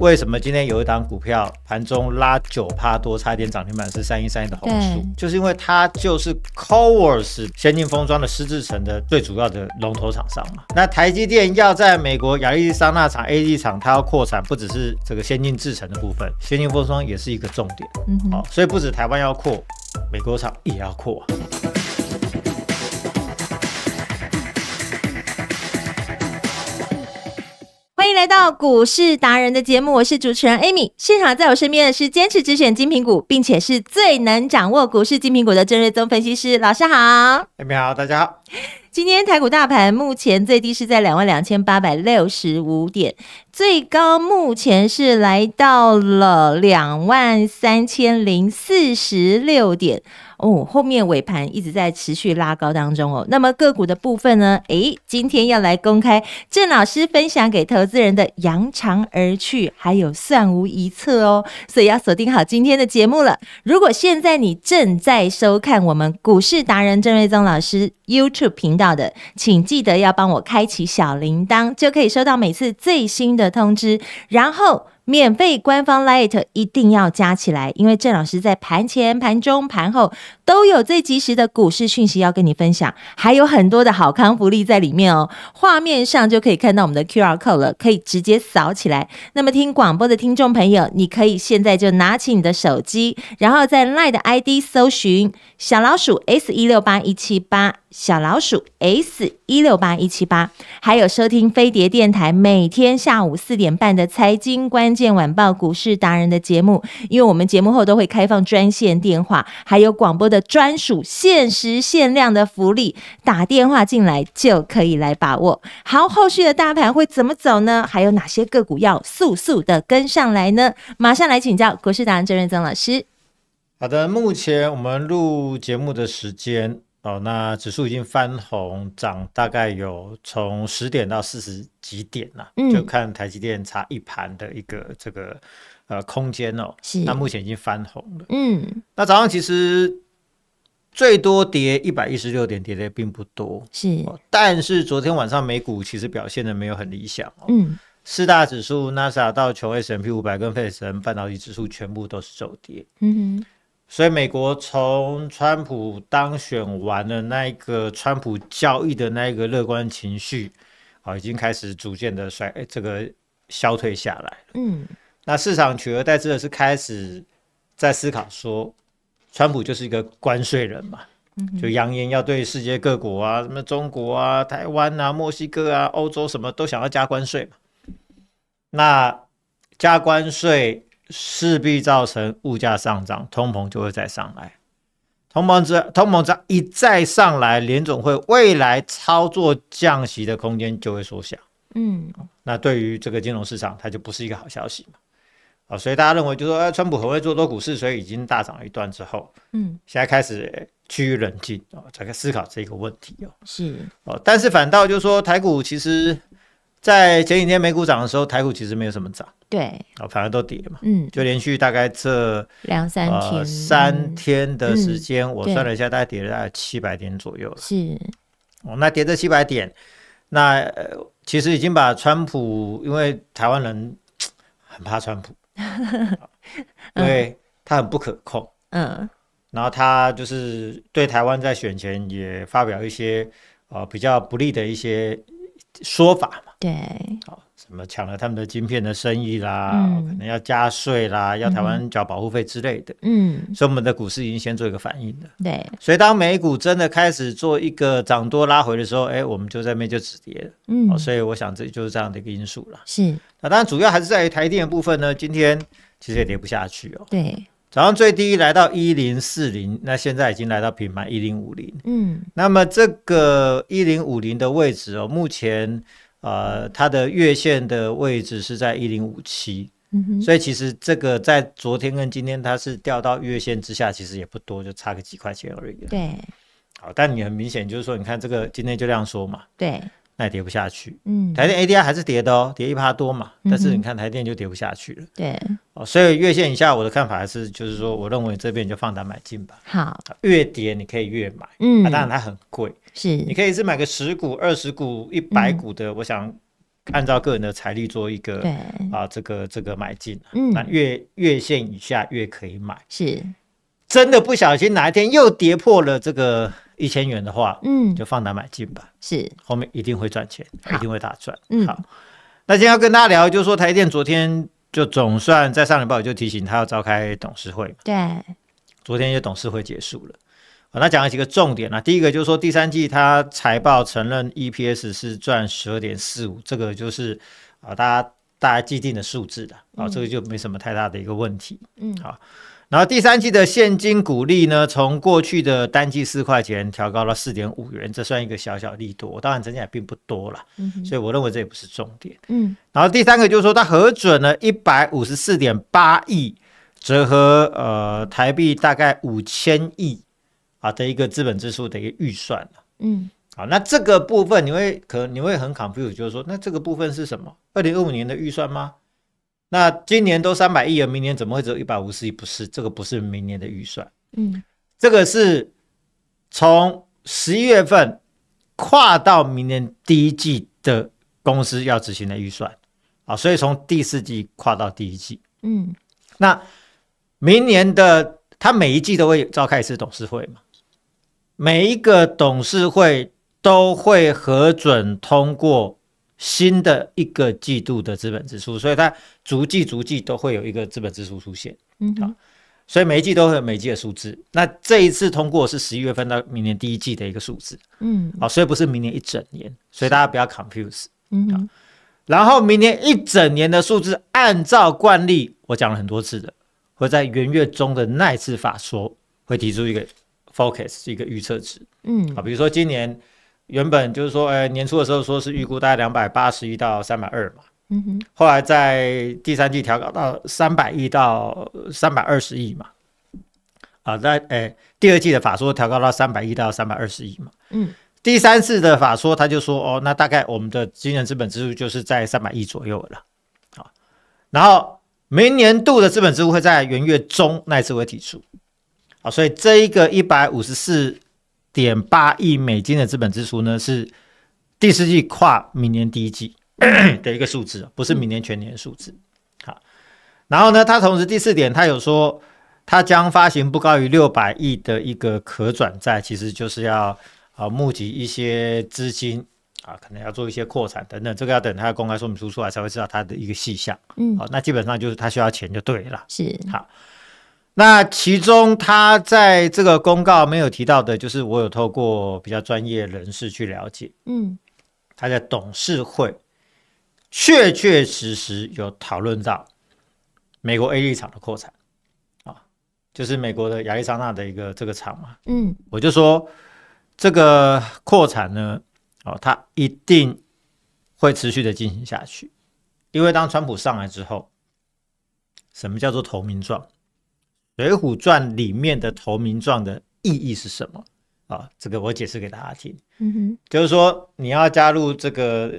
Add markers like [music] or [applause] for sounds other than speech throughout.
为什么今天有一档股票盘中拉九趴多，差一点涨停板是三一三一的红硕，就是因为它就是 covers 先进封装的湿制成的最主要的龙头厂商嘛。那台积电要在美国亚利桑那厂 A D 厂，它要扩产，不只是这个先进制成的部分，先进封装也是一个重点。好，所以不止台湾要扩，美国厂也要扩。欢迎来到股市达人的节目，我是主持人 Amy。现场在我身边的是坚持只选金平股，并且是最能掌握股市金平股的郑瑞宗分析师老师。好，Amy 好，大家好。今天台股大盘目前最低是在两万两千八百六十五点，最高目前是来到了两万三千零四十六点。哦，后面尾盘一直在持续拉高当中哦。那么个股的部分呢？诶，今天要来公开郑老师分享给投资人的“扬长而去”，还有“算无一策”哦。所以要锁定好今天的节目了。如果现在你正在收看我们股市达人郑瑞宗老师 YouTube 频道的，请记得要帮我开启小铃铛，就可以收到每次最新的通知。然后。免费官方 Lite 一定要加起来，因为郑老师在盘前、盘中、盘后都有最及时的股市讯息要跟你分享，还有很多的好康福利在里面哦。画面上就可以看到我们的 QR code 了，可以直接扫起来。那么听广播的听众朋友，你可以现在就拿起你的手机，然后在 Lite ID 搜寻小老鼠 S 一六八一七八。小老鼠 S 一六八一七八，还有收听飞碟电台每天下午四点半的财经关键晚报股市达人的节目，因为我们节目后都会开放专线电话，还有广播的专属限时限量的福利，打电话进来就可以来把握。好，后续的大盘会怎么走呢？还有哪些个股要速速的跟上来呢？马上来请教股市达人郑瑞增老师。好的，目前我们录节目的时间。哦，那指数已经翻红，涨大概有从十点到四十几点了，嗯，就看台积电差一盘的一个这个呃空间哦，那目前已经翻红了，嗯。那早上其实最多跌一百一十六点，跌的并不多，是。但是昨天晚上美股其实表现的没有很理想，嗯。四大指数，NASA 到球 A S M P 五百跟费城半导体指数全部都是走跌，嗯哼。所以，美国从川普当选完的那一个川普交易的那一个乐观情绪，啊，已经开始逐渐的衰，这个消退下来。嗯，那市场取而代之的是开始在思考说，川普就是一个关税人嘛，就扬言要对世界各国啊，什么中国啊、台湾啊、墨西哥啊、欧洲什么都想要加关税嘛。那加关税。势必造成物价上涨，通膨就会再上来。通膨之通膨涨一再上来，联总会未来操作降息的空间就会缩小。嗯，那对于这个金融市场，它就不是一个好消息嘛？啊，所以大家认为就说，哎，川普很会做多股市，所以已经大涨了一段之后，嗯，现在开始趋于冷静啊，开思考这个问题哦。是哦，但是反倒就是说，台股其实。在前几天美股涨的时候，台股其实没有什么涨，对，啊，反而都跌嘛，嗯，就连续大概这两三天三天的时间，我算了一下，大概跌了大概七百点左右了。是，哦，那跌这七百点，那呃，其实已经把川普，因为台湾人很怕川普，因 [laughs] 为他很不可控，嗯，然后他就是对台湾在选前也发表一些呃比较不利的一些说法。对，好，什么抢了他们的晶片的生意啦，可能要加税啦，要台湾交保护费之类的，嗯，所以我们的股市已经先做一个反应的，对，所以当美股真的开始做一个涨多拉回的时候，哎，我们就在那边就止跌了，嗯，所以我想这就是这样的一个因素了，是，那当然主要还是在于台电的部分呢，今天其实也跌不下去哦，对，早上最低来到一零四零，那现在已经来到平盘一零五零，嗯，那么这个一零五零的位置哦，目前。呃，它的月线的位置是在一零五七，嗯哼，所以其实这个在昨天跟今天，它是掉到月线之下，其实也不多，就差个几块钱而已。对，好，但你很明显就是说，你看这个今天就这样说嘛。对。那也跌不下去，嗯，台电 A D I 还是跌的哦，跌一趴多嘛。但是你看台电就跌不下去了，对。哦，所以月线以下，我的看法还是就是说，我认为这边就放胆买进吧。好，越跌你可以越买，嗯。那当然它很贵，是。你可以是买个十股、二十股、一百股的，我想按照个人的财力做一个，啊，这个这个买进。嗯。那月月线以下越可以买，是。真的不小心哪一天又跌破了这个。一千元的话，嗯，就放胆买进吧。是，后面一定会赚钱，一定会大赚。嗯，好，那今天要跟大家聊，就是说台电昨天就总算在上礼拜就提醒他要召开董事会。对，昨天就董事会结束了。好，那讲几个重点啊。第一个就是说，第三季他财报承认 EPS 是赚十二点四五，这个就是啊，大家大家既定的数字的啊，这个就没什么太大的一个问题。嗯，好。然后第三季的现金股利呢，从过去的单季四块钱调高到四点五元，这算一个小小利多，当然增加也并不多了，所以我认为这也不是重点。嗯，然后第三个就是说，它核准了一百五十四点八亿，折合呃台币大概五千亿啊的一个资本支出的一个预算嗯，好，那这个部分你会可能你会很 confuse，就是说，那这个部分是什么？二零二五年的预算吗？那今年都三百亿了，明年怎么会只有一百五十亿？不是，这个不是明年的预算。嗯，这个是从十一月份跨到明年第一季的公司要执行的预算啊。所以从第四季跨到第一季。嗯，那明年的他每一季都会召开一次董事会嘛？每一个董事会都会核准通过。新的一个季度的资本支出，所以它逐季逐季都会有一个资本支出出现，嗯啊，所以每一季都会有每季的数字。那这一次通过是十一月份到明年第一季的一个数字，嗯啊，所以不是明年一整年，所以大家不要 confuse，嗯啊，然后明年一整年的数字，按照惯例，我讲了很多次的，会在元月中，的一次法说会提出一个 focus 一个预测值，嗯啊，比如说今年。原本就是说，哎，年初的时候说是预估大概两百八十亿到三百二嘛，嗯哼，后来在第三季调高到三百亿到三百二十亿嘛，啊，那哎，第二季的法说调高到三百亿到三百二十亿嘛，嗯，第三次的法说他就说，哦，那大概我们的今年资本支出就是在三百亿左右了，好，然后明年度的资本支出会在元月中一次会提出，啊，所以这一个一百五十四。点八亿美金的资本支出呢，是第四季跨明年第一季 [coughs] 的一个数字，不是明年全年数字。好，然后呢，他同时第四点，他有说他将发行不高于六百亿的一个可转债，其实就是要啊募集一些资金啊，可能要做一些扩产等等，这个要等他的公开说明书出来才会知道它的一个细项。嗯，好，那基本上就是他需要钱就对了。是，好。那其中，他在这个公告没有提到的，就是我有透过比较专业人士去了解，嗯，他在董事会确确实实有讨论到美国 A 厂的扩产，啊，就是美国的亚利桑那的一个这个厂嘛，嗯，我就说这个扩产呢，哦，它一定会持续的进行下去，因为当川普上来之后，什么叫做投名状？《水浒传》里面的投名状的意义是什么啊？这个我解释给大家听。嗯哼，就是说你要加入这个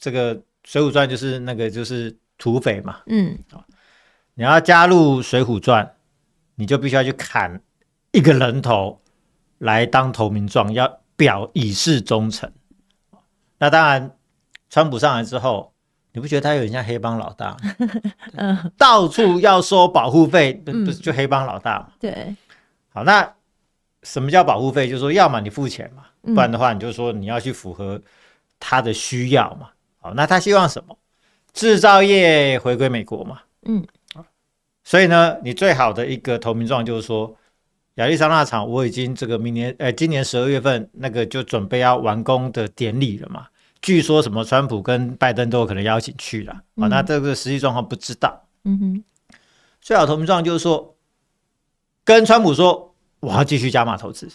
这个《水浒传》，就是那个就是土匪嘛。嗯，啊，你要加入《水浒传》，你就必须要去砍一个人头来当投名状，要表以示忠诚。那当然，川普上来之后。你不觉得他有点像黑帮老大？[laughs] 嗯，到处要收保护费，不不就黑帮老大嘛？对。好，那什么叫保护费？就是说，要么你付钱嘛，不然的话，你就说你要去符合他的需要嘛。好，那他希望什么？制造业回归美国嘛。嗯。所以呢，你最好的一个投名状就是说，亚利桑那厂我已经这个明年，呃，今年十二月份那个就准备要完工的典礼了嘛。据说什么，川普跟拜登都有可能邀请去了啊？那这个实际状况不知道。嗯哼，最好投名状就是说，跟川普说，我要继续加码投资，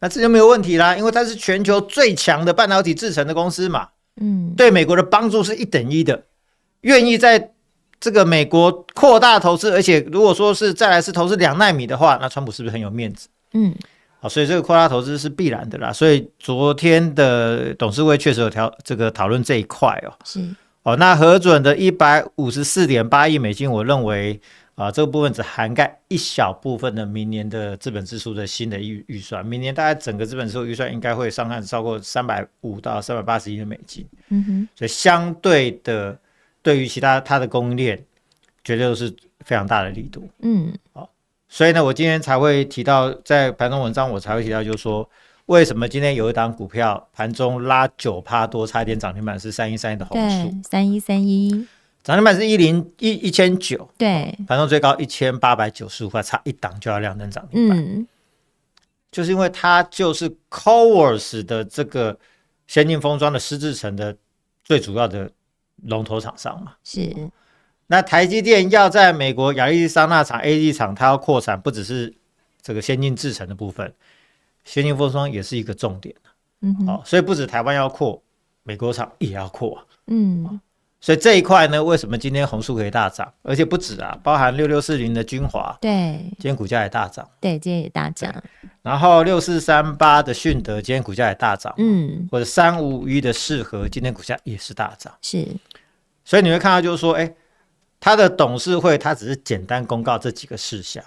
那这就没有问题啦，因为它是全球最强的半导体制成的公司嘛。嗯，对美国的帮助是一等一的，愿意在这个美国扩大投资，而且如果说是再来是投资两纳米的话，那川普是不是很有面子？嗯。啊，所以这个扩大投资是必然的啦。所以昨天的董事会确实有讨这个讨论这一块哦。是，哦，那核准的一百五十四点八亿美金，我认为啊，这个部分只涵盖一小部分的明年的资本支出的新的预预算。明年大概整个资本支出预算应该会上看超过三百五到三百八十亿的美金。嗯哼。所以相对的，对于其他它的供应链，绝对都是非常大的力度。嗯，好。所以呢，我今天才会提到，在盘中文章我才会提到，就是说为什么今天有一档股票盘中拉九趴多，差一点涨停板是三一三一的红图三一三一，涨停板是一零一一千九，对，盘中最高一千八百九十五块，差一档就要亮涨停板。嗯，就是因为它就是 c o v e r s 的这个先进封装的湿制城的最主要的龙头厂商嘛，是。那台积电要在美国亚利桑那厂 A D 厂，它要扩产，不只是这个先进制程的部分，先进封装也是一个重点。嗯，好，所以不止台湾要扩，美国厂也要扩。嗯，所以这一块呢，为什么今天红素可以大涨？而且不止啊，包含六六四零的军华，对，今天股价也大涨。对，今天也大涨。然后六四三八的迅德，今天股价也大涨。嗯，或者三五五一的适和，今天股价也是大涨。是，所以你会看到，就是说，哎。他的董事会，他只是简单公告这几个事项，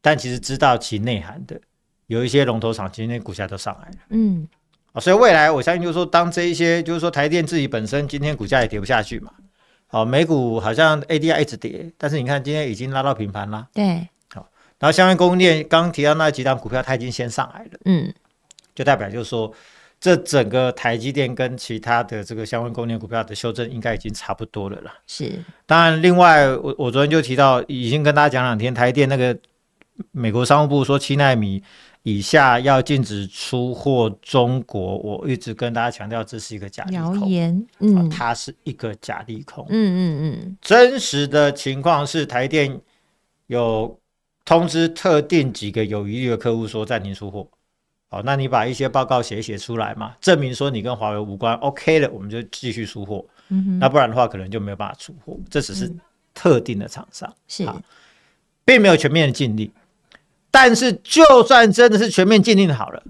但其实知道其内涵的，有一些龙头厂今天股价都上来了，嗯，所以未来我相信就是说，当这一些就是说台电自己本身今天股价也跌不下去嘛，好，美股好像 ADR 一直跌，但是你看今天已经拉到平盘了，对，好，然后相关供应链刚提到那几档股票，它已经先上来了，嗯，就代表就是说。这整个台积电跟其他的这个相关供应股票的修正，应该已经差不多了啦。是，当然，另外我我昨天就提到，已经跟大家讲两天，台电那个美国商务部说七纳米以下要禁止出货中国，我一直跟大家强调这是一个假谣言，嗯，它是一个假利空，嗯嗯嗯，真实的情况是台电有通知特定几个有疑虑的客户说暂停出货。好，那你把一些报告写写出来嘛，证明说你跟华为无关，OK 了，我们就继续出货。嗯哼，那不然的话，可能就没有办法出货。这只是特定的厂商，是，并没有全面的禁令。但是，就算真的是全面禁令好了，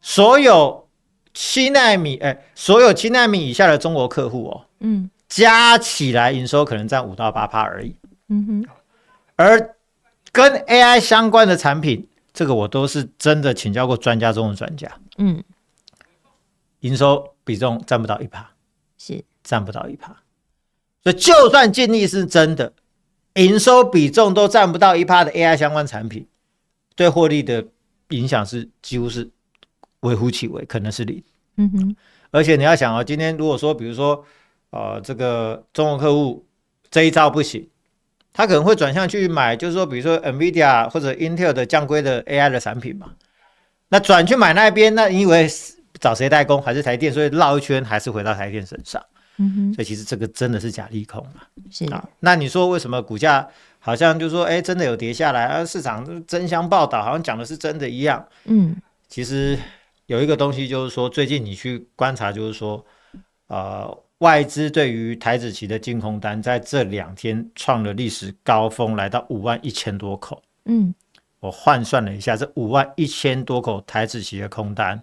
所有七纳米哎，所有七纳米以下的中国客户哦，嗯，加起来营收可能占五到八趴而已。嗯哼，而跟 AI 相关的产品。这个我都是真的请教过专家中的专家，嗯，营收比重占不到一趴，是占不到一趴，所以就算尽力是真的，营收比重都占不到一趴的 AI 相关产品，对获利的影响是几乎是微乎其微，可能是零。嗯哼，而且你要想啊，今天如果说比如说，呃，这个中国客户这一招不行。他可能会转向去买，就是说，比如说 Nvidia 或者 Intel 的降规的 AI 的产品嘛。那转去买那边，那你以为找谁代工还是台电？所以绕一圈还是回到台电身上。嗯哼。所以其实这个真的是假利空了。是啊。那你说为什么股价好像就说，哎，真的有跌下来啊？市场争相报道，好像讲的是真的一样。嗯。其实有一个东西就是说，最近你去观察，就是说，啊。外资对于台子期的净空单，在这两天创了历史高峰，来到五万一千多口。嗯，我换算了一下，这五万一千多口台子期的空单，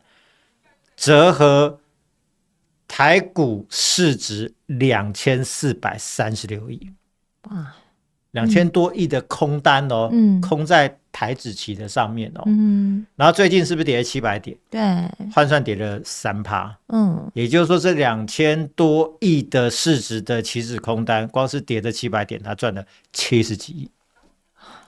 折合台股市值两千四百三十六亿。哇，两千多亿的空单哦，空在。台指期的上面哦，嗯，然后最近是不是跌了七百点？对，换算跌了三趴，嗯，也就是说这两千多亿的市值的期指空单，光是跌了七百点，他赚了七十几亿，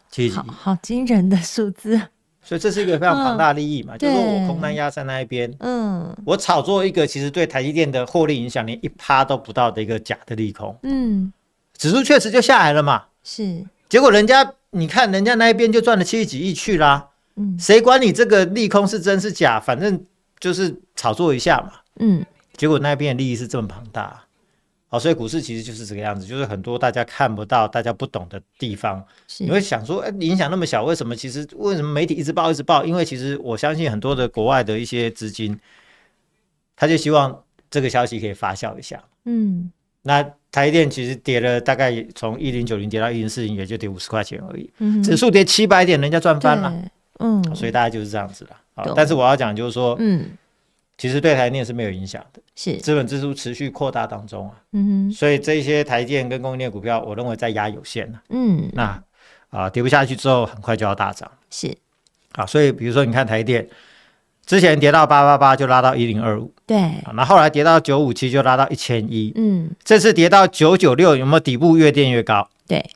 七好好惊人的数字。所以这是一个非常庞大利益嘛，就是我空单压在那一边，嗯，我炒作一个其实对台积电的获利影响连一趴都不到的一个假的利空，嗯，指数确实就下来了嘛，是。结果人家，你看人家那一边就赚了七十几亿去啦。嗯，谁管你这个利空是真是假？反正就是炒作一下嘛。嗯，结果那边的利益是这么庞大，哦，所以股市其实就是这个样子，就是很多大家看不到、大家不懂的地方。你会想说，哎，影响那么小，为什么？其实为什么媒体一直报、一直报？因为其实我相信很多的国外的一些资金，他就希望这个消息可以发酵一下。嗯，那。台电其实跌了大概从一零九零跌到一零四零，也就跌五十块钱而已。嗯，指数跌七百点，人家赚翻了。嗯，所以大概就是这样子了啊。但是我要讲就是说，嗯，其实对台电是没有影响的。是，资本支出持续扩大当中啊。嗯哼，所以这些台电跟供业类股票，我认为在压有限了。嗯，那啊，跌不下去之后，很快就要大涨。是，啊，所以比如说你看台电。之前跌到八八八就拉到一零二五，对，那后来跌到九五七就拉到一千一，嗯，这次跌到九九六有没有底部越垫越高？对，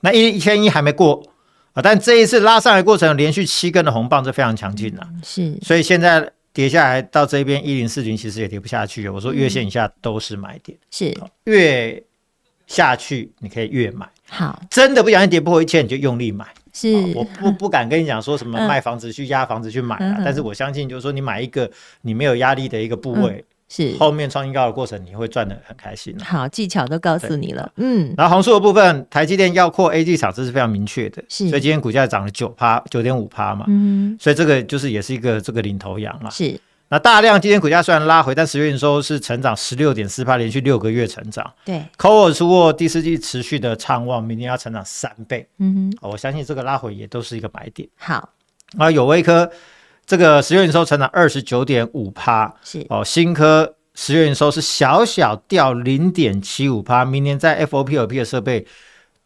那一一千一还没过啊，但这一次拉上来过程连续七根的红棒是非常强劲的，是，所以现在跌下来到这边一零四零其实也跌不下去我说月线以下都是买点，是越下去你可以越买。好，真的不小心跌破一千，你就用力买。是，我不不敢跟你讲说什么卖房子去压房子去买了，但是我相信，就是说你买一个你没有压力的一个部位，是后面创新高的过程，你会赚的很开心。好，技巧都告诉你了，嗯。然后红素的部分，台积电要扩 A G 厂，这是非常明确的，所以今天股价涨了九趴，九点五趴嘛。嗯，所以这个就是也是一个这个领头羊啊，是。那大量今天股价虽然拉回，但十月营收是成长十六点四八，连续六个月成长。对，抠 r 出沃第四季持续的畅旺，明年要成长三倍。嗯哼，我相信这个拉回也都是一个买点。好，啊，有微科这个十月营收成长二十九点五趴，是哦，新科十月营收是小小掉零点七五趴，明年在 FOP 和 P 的设备。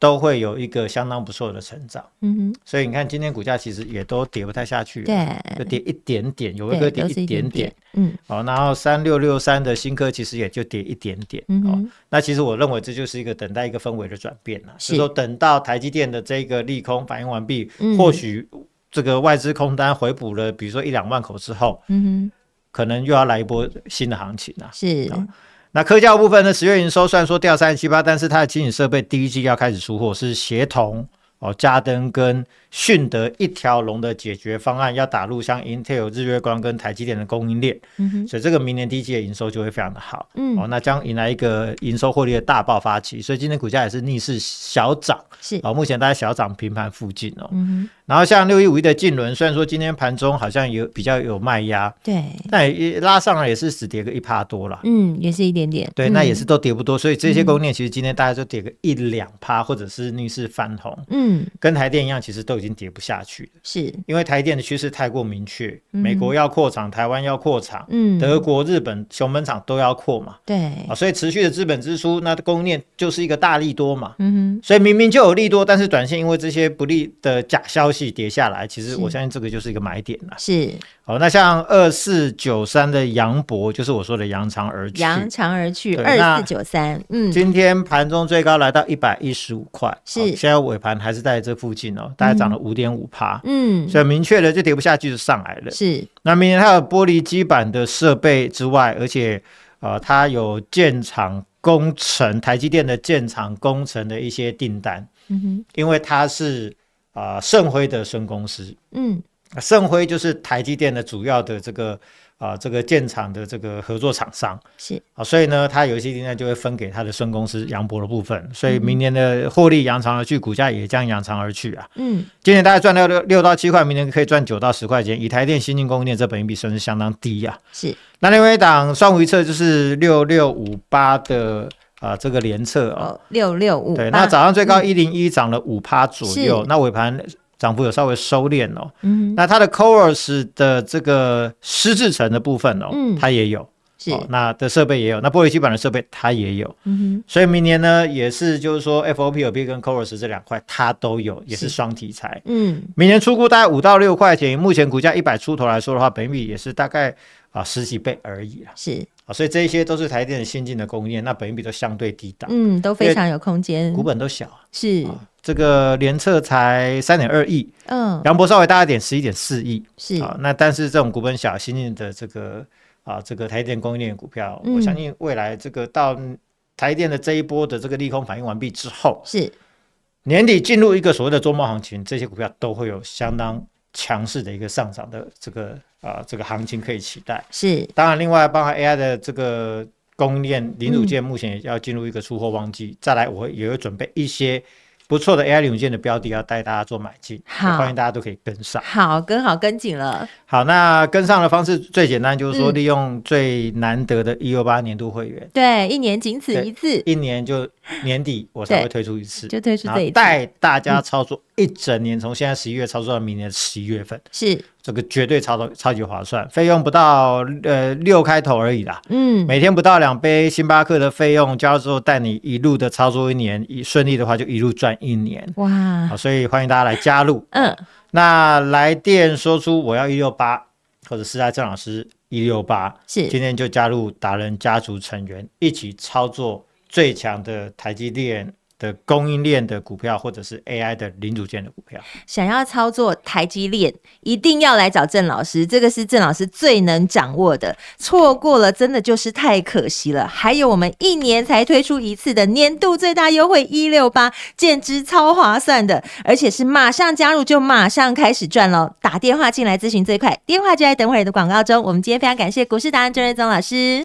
都会有一个相当不错的成长，嗯哼，所以你看今天股价其实也都跌不太下去，对，就跌一点点，有位哥跌一点点，嗯，好，然后三六六三的新科其实也就跌一点点，嗯哼，那其实我认为这就是一个等待一个氛围的转变了，是说等到台积电的这个利空反应完毕，或许这个外资空单回补了，比如说一两万口之后，嗯哼，可能又要来一波新的行情了，是。那科教部分呢？十月营收虽然说掉三十七八，但是它的机品设备第一季要开始出货，是协同。哦，嘉登跟迅德一条龙的解决方案要打入像 Intel、日月光跟台积电的供应链，嗯所以这个明年第一季的营收就会非常的好，嗯，哦，那将迎来一个营收获利的大爆发期，所以今天股价也是逆势小涨，是，哦，目前大家小涨平盘附近哦，嗯然后像六一五一的劲轮，虽然说今天盘中好像有比较有卖压，对，但拉上来也是只跌个一趴多了，嗯，也是一点点，对，那也是都跌不多，所以这些供应链其实今天大家就跌个一两趴或者是逆势翻红，嗯。嗯，跟台电一样，其实都已经跌不下去了。是，因为台电的趋势太过明确，美国要扩厂，台湾要扩厂，嗯，德国、日本、熊本厂都要扩嘛。对，啊，所以持续的资本支出，那供应链就是一个大利多嘛。嗯哼，所以明明就有利多，但是短线因为这些不利的假消息跌下来，其实我相信这个就是一个买点了。是，好，那像二四九三的杨博，就是我说的扬长而去，扬长而去，二四九三，嗯，今天盘中最高来到一百一十五块，是，现在尾盘还是。是在这附近哦，大概涨了五点五帕，嗯，所以明确了就跌不下去，就上来了。是，那明年还有玻璃基板的设备之外，而且呃，它有建厂工程，台积电的建厂工程的一些订单，嗯哼，因为它是啊盛辉的孙公司，嗯，盛辉就是台积电的主要的这个。啊，这个建厂的这个合作厂商是啊，所以呢，他有一些订单就会分给他的孙公司杨博的部分，所以明年的获利扬长而去，股价也将扬长而去啊。嗯，今年大概赚到六六到七块，明年可以赚九到十块钱，以台电新进供应链这本益比算是相当低啊。是，那外一档双午预测就是六六五八的啊，这个连测啊，六六五对。那早上最高一零一，涨了五趴左右，那尾盘。涨幅有稍微收敛哦，嗯，那它的 Corus 的这个湿制程的部分哦，嗯，它也有，是，那的设备也有，那玻璃基板的设备它也有，嗯哼，所以明年呢，也是就是说，FOP B 跟 Corus 这两块它都有，也是双题材，嗯，明年出估大概五到六块钱，目前股价一百出头来说的话，本比也是大概啊十几倍而已啦。是，啊，所以这些都是台电的先进的工业，那本比都相对低档，嗯，都非常有空间，股本都小，是。这个联测才三点二亿，嗯，杨博稍微大一点，十一点四亿是啊。那但是这种股本小、新进的这个啊，这个台电供应链股票，我相信未来这个到台电的这一波的这个利空反应完毕之后，是年底进入一个所谓的周末行情，这些股票都会有相当强势的一个上涨的这个啊，这个行情可以期待。是，当然，另外包含 AI 的这个供应链零组件，目前也要进入一个出货旺季。再来，我也有准备一些。不错的 AI 零件的标的要带大家做买进，欢迎大家都可以跟上。好，跟好跟紧了。好，那跟上的方式最简单，就是说利用最难得的一二八年度会员。对，一年仅此一次，一年就。年底我才会推出一次，就推出这一代，带大家操作一整年，从现在十一月操作到明年十一月份，是这个绝对操作超级划算，费用不到呃六开头而已啦，嗯，每天不到两杯星巴克的费用交之后，带你一路的操作一年，一顺利的话就一路赚一年，哇！所以欢迎大家来加入，嗯，那来电说出我要一六八，或者是在郑老师一六八，是今天就加入达人家族成员一起操作。最强的台积电的供应链的股票，或者是 AI 的零组件的股票。想要操作台积电，一定要来找郑老师，这个是郑老师最能掌握的，错过了真的就是太可惜了。还有我们一年才推出一次的年度最大优惠一六八，简直超划算的，而且是马上加入就马上开始赚喽！打电话进来咨询最快，电话就在等会的广告中。我们今天非常感谢股市达人郑瑞宗老师。